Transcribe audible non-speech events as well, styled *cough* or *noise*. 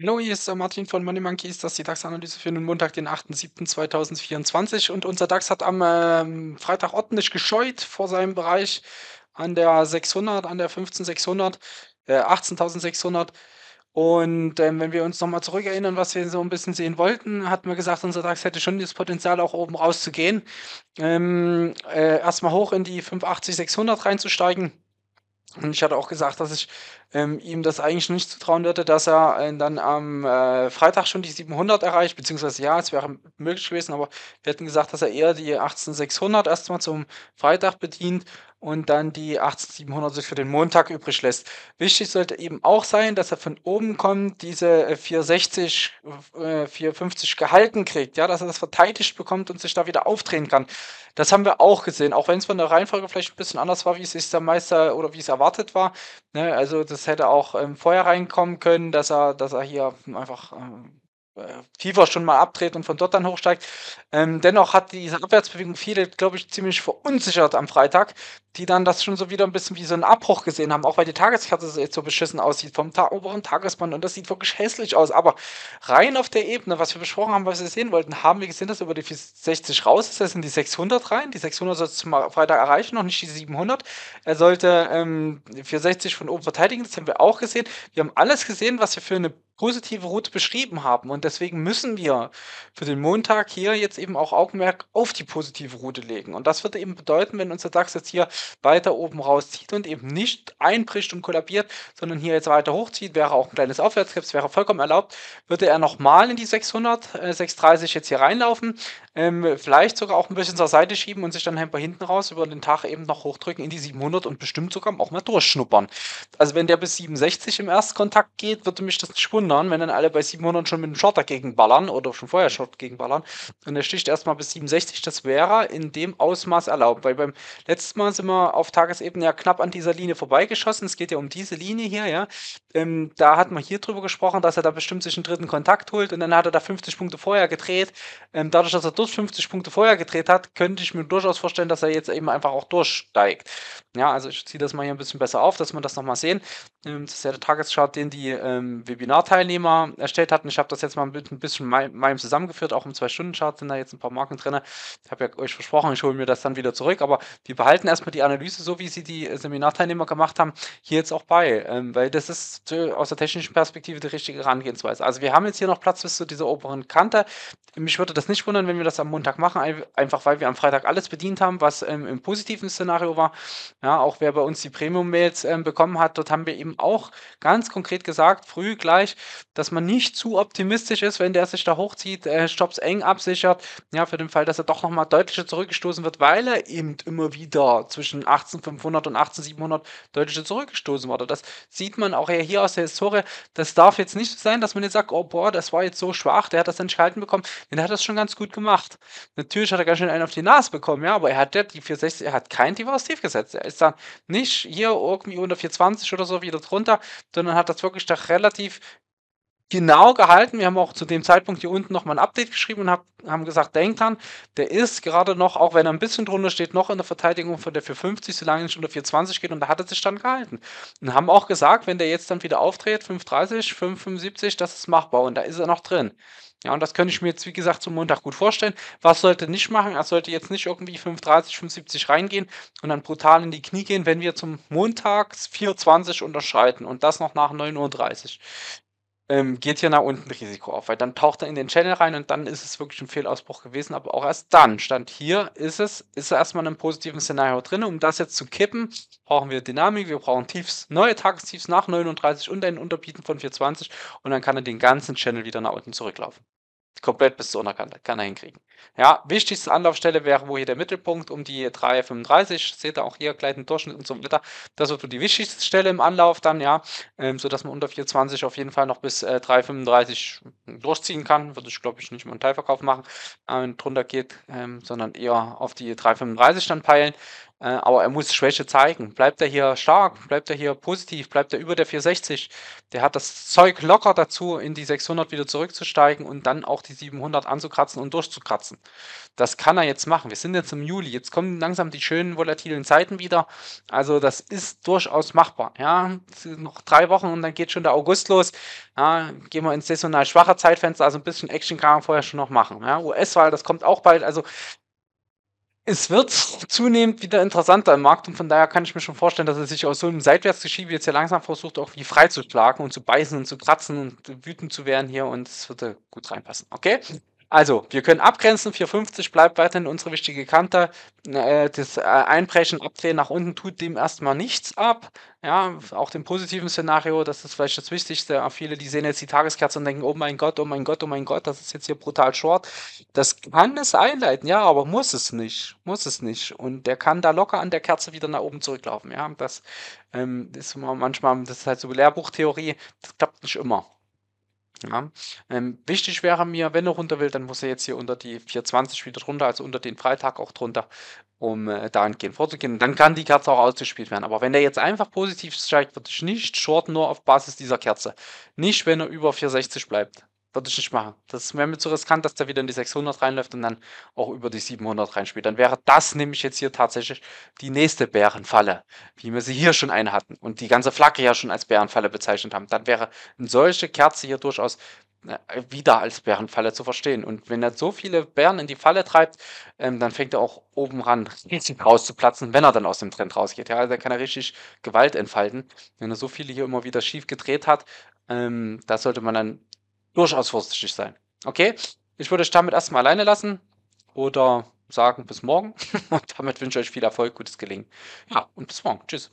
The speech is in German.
Hallo, hier ist der Martin von Money Monkeys, das ist die DAX-Analyse für den Montag, den 8.7.2024. Und unser DAX hat am ähm, Freitag ordentlich gescheut vor seinem Bereich an der 600, an der 15600, äh, 18600 und ähm, wenn wir uns nochmal zurückerinnern, was wir so ein bisschen sehen wollten, hatten wir gesagt, unser DAX hätte schon das Potenzial, auch oben rauszugehen. Ähm, äh, erstmal hoch in die 580, 600 reinzusteigen. Und ich hatte auch gesagt, dass ich ähm, ihm das eigentlich nicht zutrauen würde, dass er äh, dann am äh, Freitag schon die 700 erreicht, beziehungsweise ja, es wäre möglich gewesen, aber wir hätten gesagt, dass er eher die 18600 erstmal zum Freitag bedient, und dann die 8700 sich für den Montag übrig lässt. Wichtig sollte eben auch sein, dass er von oben kommt, diese 460, äh, 450 äh, gehalten kriegt, ja, dass er das verteidigt bekommt und sich da wieder aufdrehen kann. Das haben wir auch gesehen, auch wenn es von der Reihenfolge vielleicht ein bisschen anders war, wie es sich der Meister oder wie es erwartet war. Ne? Also das hätte auch ähm, vorher reinkommen können, dass er, dass er hier einfach ähm, äh, FIFA schon mal abdreht und von dort dann hochsteigt. Ähm, dennoch hat diese Abwärtsbewegung viele, glaube ich, ziemlich verunsichert am Freitag, die dann das schon so wieder ein bisschen wie so einen Abbruch gesehen haben, auch weil die Tageskarte jetzt so beschissen aussieht vom ta oberen Tagesband und das sieht wirklich hässlich aus. Aber rein auf der Ebene, was wir besprochen haben, was wir sehen wollten, haben wir gesehen, dass über die 60 raus ist, das sind die 600 rein. Die 600 soll es zum Freitag erreichen, noch nicht die 700. Er sollte ähm, 460 von oben verteidigen, das haben wir auch gesehen. Wir haben alles gesehen, was wir für eine positive Route beschrieben haben. Und deswegen müssen wir für den Montag hier jetzt eben auch Augenmerk auf die positive Route legen. Und das würde eben bedeuten, wenn unser DAX jetzt hier weiter oben rauszieht und eben nicht einbricht und kollabiert, sondern hier jetzt weiter hochzieht, wäre auch ein kleines Aufwärtskrebs, wäre vollkommen erlaubt, würde er nochmal in die 600, äh, 630 jetzt hier reinlaufen, ähm, vielleicht sogar auch ein bisschen zur Seite schieben und sich dann bei hinten raus über den Tag eben noch hochdrücken in die 700 und bestimmt sogar auch mal durchschnuppern. Also wenn der bis 67 im Erstkontakt geht, würde mich das nicht wundern wundern, wenn dann alle bei 700 schon mit dem Short dagegen ballern oder schon vorher Short gegen ballern und er sticht erstmal bis 67. Das wäre in dem Ausmaß erlaubt, weil beim letzten Mal sind wir auf Tagesebene ja knapp an dieser Linie vorbeigeschossen. Es geht ja um diese Linie hier, ja. Ähm, da hat man hier drüber gesprochen, dass er da bestimmt sich einen dritten Kontakt holt und dann hat er da 50 Punkte vorher gedreht. Ähm, dadurch, dass er dort 50 Punkte vorher gedreht hat, könnte ich mir durchaus vorstellen, dass er jetzt eben einfach auch durchsteigt. Ja, also ich ziehe das mal hier ein bisschen besser auf, dass wir das nochmal sehen. Ähm, das ist ja der Tageschart, den die ähm, Webinar-Teilnehmer erstellt hatten. Ich habe das jetzt mal mit ein bisschen meinem zusammengeführt, auch im Zwei-Stunden-Chart sind da jetzt ein paar Marken drin. Ich habe ja euch versprochen, ich hole mir das dann wieder zurück, aber wir behalten erstmal die Analyse, so wie sie die äh, Seminarteilnehmer gemacht haben, hier jetzt auch bei, ähm, weil das ist äh, aus der technischen Perspektive die richtige Herangehensweise. Also wir haben jetzt hier noch Platz bis zu dieser oberen Kante. Mich würde das nicht wundern, wenn wir das am Montag machen, einfach weil wir am Freitag alles bedient haben, was ähm, im positiven Szenario war. Ja, auch wer bei uns die Premium-Mails ähm, bekommen hat, dort haben wir eben eben auch ganz konkret gesagt, früh gleich, dass man nicht zu optimistisch ist, wenn der sich da hochzieht, äh, Stops eng absichert, ja, für den Fall, dass er doch nochmal deutlicher zurückgestoßen wird, weil er eben immer wieder zwischen 18500 und 18700 deutlicher zurückgestoßen wurde. Das sieht man auch hier aus der Historie. Das darf jetzt nicht sein, dass man jetzt sagt, oh boah, das war jetzt so schwach, der hat das entschalten bekommen, denn der hat das schon ganz gut gemacht. Natürlich hat er ganz schön einen auf die Nase bekommen, ja, aber er hat ja die 460, er hat kein Tiefer tief gesetzt. Er ist dann nicht hier irgendwie unter 420 oder so wieder runter, sondern hat das wirklich doch relativ genau gehalten. Wir haben auch zu dem Zeitpunkt hier unten nochmal ein Update geschrieben und hab, haben gesagt, denkt dran, der ist gerade noch, auch wenn er ein bisschen drunter steht, noch in der Verteidigung von der 450, solange er nicht unter 420 geht und da hat er sich dann gehalten. Und haben auch gesagt, wenn der jetzt dann wieder auftritt, 530, 575, das ist machbar und da ist er noch drin. Ja, und das könnte ich mir jetzt, wie gesagt, zum Montag gut vorstellen. Was sollte nicht machen? Er sollte jetzt nicht irgendwie 5,30, 5,70 reingehen und dann brutal in die Knie gehen, wenn wir zum Montags 4,20 unterschreiten und das noch nach 9.30 Uhr ähm, geht hier nach unten Risiko auf, weil dann taucht er in den Channel rein und dann ist es wirklich ein Fehlausbruch gewesen, aber auch erst dann stand hier, ist es, ist er erstmal in einem positiven Szenario drin. Um das jetzt zu kippen, brauchen wir Dynamik, wir brauchen Tiefs, neue Tagestiefs nach 39 und ein Unterbieten von 420 und dann kann er den ganzen Channel wieder nach unten zurücklaufen. Komplett bis zur Unterkante. Kann er hinkriegen. Ja, wichtigste Anlaufstelle wäre wohl hier der Mittelpunkt um die 3,35. Seht ihr auch hier gleich einen Durchschnitt und so weiter. Das wird die wichtigste Stelle im Anlauf dann, ja. Ähm, sodass man unter 4,20 auf jeden Fall noch bis äh, 3,35 hm, durchziehen kann. Würde ich, glaube ich, nicht mal einen Teilverkauf machen, wenn äh, drunter geht, ähm, sondern eher auf die 3,35 dann peilen. Äh, aber er muss Schwäche zeigen. Bleibt er hier stark, bleibt er hier positiv, bleibt er über der 460. Der hat das Zeug locker dazu, in die 600 wieder zurückzusteigen und dann auch die 700 anzukratzen und durchzukratzen. Das kann er jetzt machen. Wir sind jetzt im Juli. Jetzt kommen langsam die schönen volatilen Zeiten wieder. Also das ist durchaus machbar. Ja, noch drei Wochen und dann geht schon der August los. Ja, gehen wir ins saisonal schwache Zeitfenster. Also ein bisschen Action kann man vorher schon noch machen. Ja, US-Wahl, das kommt auch bald. Also es wird zunehmend wieder interessanter im Markt und von daher kann ich mir schon vorstellen, dass er sich aus so einem Seitwärtsgeschiebe jetzt ja langsam versucht, auch wie freizuschlagen und zu beißen und zu kratzen und wütend zu werden hier und es würde gut reinpassen. Okay? Also, wir können abgrenzen, 450 bleibt weiterhin unsere wichtige Kante. Äh, das äh, Einbrechen, Abdrehen nach unten tut dem erstmal nichts ab. Ja, auch dem positiven Szenario, das ist vielleicht das Wichtigste. Viele, die sehen jetzt die Tageskerze und denken, oh mein Gott, oh mein Gott, oh mein Gott, das ist jetzt hier brutal short. Das kann es einleiten, ja, aber muss es nicht. Muss es nicht. Und der kann da locker an der Kerze wieder nach oben zurücklaufen. Ja, das ähm, ist manchmal, das ist halt so Lehrbuchtheorie, das klappt nicht immer. Ja. Ähm, wichtig wäre mir, wenn er runter will, dann muss er jetzt hier unter die 420 wieder drunter, also unter den Freitag auch drunter, um äh, dahingehend vorzugehen. Dann kann die Kerze auch ausgespielt werden. Aber wenn er jetzt einfach positiv steigt, würde ich nicht shorten, nur auf Basis dieser Kerze. Nicht, wenn er über 460 bleibt. Würde ich nicht machen. Das wäre mir zu riskant, dass der wieder in die 600 reinläuft und dann auch über die 700 reinspielt. Dann wäre das nämlich jetzt hier tatsächlich die nächste Bärenfalle, wie wir sie hier schon eine hatten und die ganze Flagge ja schon als Bärenfalle bezeichnet haben. Dann wäre eine solche Kerze hier durchaus äh, wieder als Bärenfalle zu verstehen. Und wenn er so viele Bären in die Falle treibt, ähm, dann fängt er auch oben ran rauszuplatzen, wenn er dann aus dem Trend rausgeht. Ja, also kann er richtig Gewalt entfalten. Wenn er so viele hier immer wieder schief gedreht hat, ähm, da sollte man dann durchaus vorsichtig sein. Okay? Ich würde euch damit erstmal alleine lassen oder sagen bis morgen. *laughs* Und damit wünsche ich euch viel Erfolg, gutes Gelingen. Ja, und bis morgen. Tschüss.